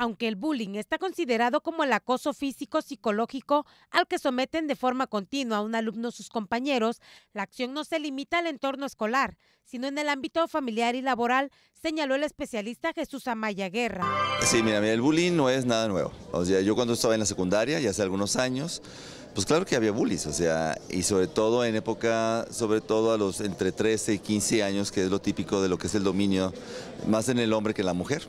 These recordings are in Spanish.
Aunque el bullying está considerado como el acoso físico psicológico al que someten de forma continua a un alumno sus compañeros, la acción no se limita al entorno escolar, sino en el ámbito familiar y laboral, señaló el especialista Jesús Amaya Guerra. Sí, mira, mira, el bullying no es nada nuevo. O sea, yo cuando estaba en la secundaria, ya hace algunos años, pues claro que había bullies, o sea, y sobre todo en época, sobre todo a los entre 13 y 15 años, que es lo típico de lo que es el dominio, más en el hombre que en la mujer.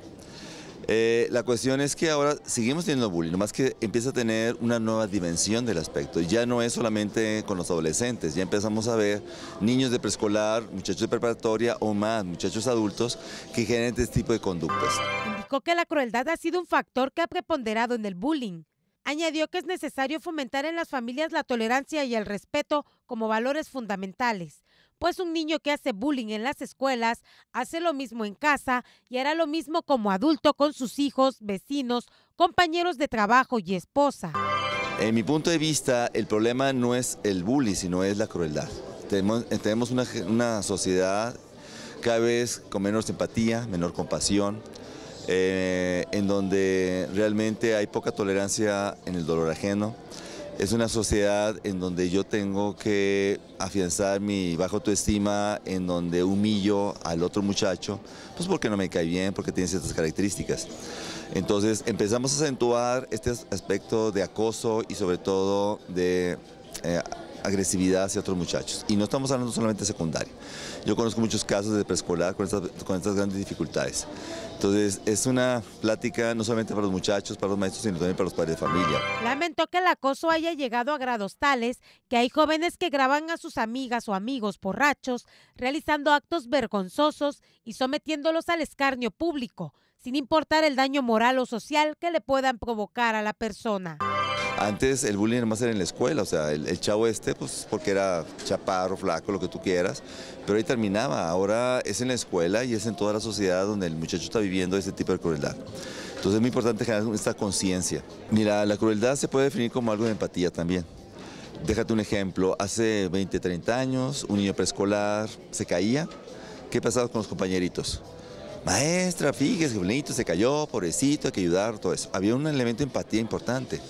Eh, la cuestión es que ahora seguimos teniendo bullying, más que empieza a tener una nueva dimensión del aspecto. Ya no es solamente con los adolescentes, ya empezamos a ver niños de preescolar, muchachos de preparatoria o más, muchachos adultos que generan este tipo de conductas. Indicó que la crueldad ha sido un factor que ha preponderado en el bullying. Añadió que es necesario fomentar en las familias la tolerancia y el respeto como valores fundamentales pues un niño que hace bullying en las escuelas hace lo mismo en casa y hará lo mismo como adulto con sus hijos, vecinos, compañeros de trabajo y esposa. En mi punto de vista, el problema no es el bullying, sino es la crueldad. Tenemos, eh, una, sociedad cada vez con menos empatía, menor compasión, eh, en donde realmente hay poca tolerancia en el dolor ajeno. Es una sociedad en donde yo tengo que afianzar mi baja autoestima, en donde humillo al otro muchacho, pues porque no me cae bien, porque tiene ciertas características. Entonces empezamos a acentuar este aspecto de acoso y sobre todo de... Eh, agresividad hacia otros muchachos. Y no estamos hablando solamente de secundaria. Yo conozco muchos casos de preescolar con estas, grandes dificultades. Entonces, es una plática no solamente para los muchachos, para los maestros, sino también para los padres de familia. Lamentó que el acoso haya llegado a grados tales que hay jóvenes que graban a sus amigas o amigos borrachos realizando actos vergonzosos y sometiéndolos al escarnio público, sin importar el daño moral o social que le puedan provocar a la persona. Antes el bullying más era en la escuela, o sea, el, chavo este, pues porque era chaparro, flaco, lo que tú quieras, pero ahí terminaba. Ahora es en la escuela y es en toda la sociedad donde el muchacho está viviendo ese tipo de crueldad. Entonces es muy importante generar esta conciencia. Mira, la crueldad se puede definir como algo de empatía también. Déjate un ejemplo, hace 20, 30 años un niño preescolar se caía, ¿qué pasaba con los compañeritos? Maestra, fíjese, bonito, se cayó, pobrecito, hay que ayudar, todo eso. Había un elemento de empatía importante.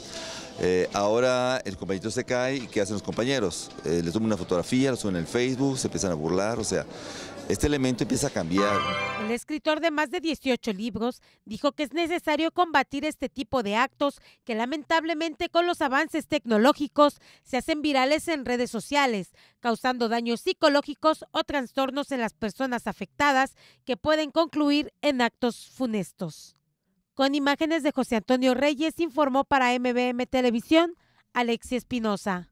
Eh, ahora el compañero se cae y ¿qué hacen los compañeros? Les eh, le toman una fotografía, lo suben en el Facebook, se empiezan a burlar, o sea, este elemento empieza a cambiar. El escritor de más de 18 libros dijo que es necesario combatir este tipo de actos que lamentablemente con los avances tecnológicos se hacen virales en redes sociales, causando daños psicológicos o trastornos en las personas afectadas que pueden concluir en actos funestos. Con imágenes de José Antonio Reyes informó para MBM Televisión Alexia Espinosa.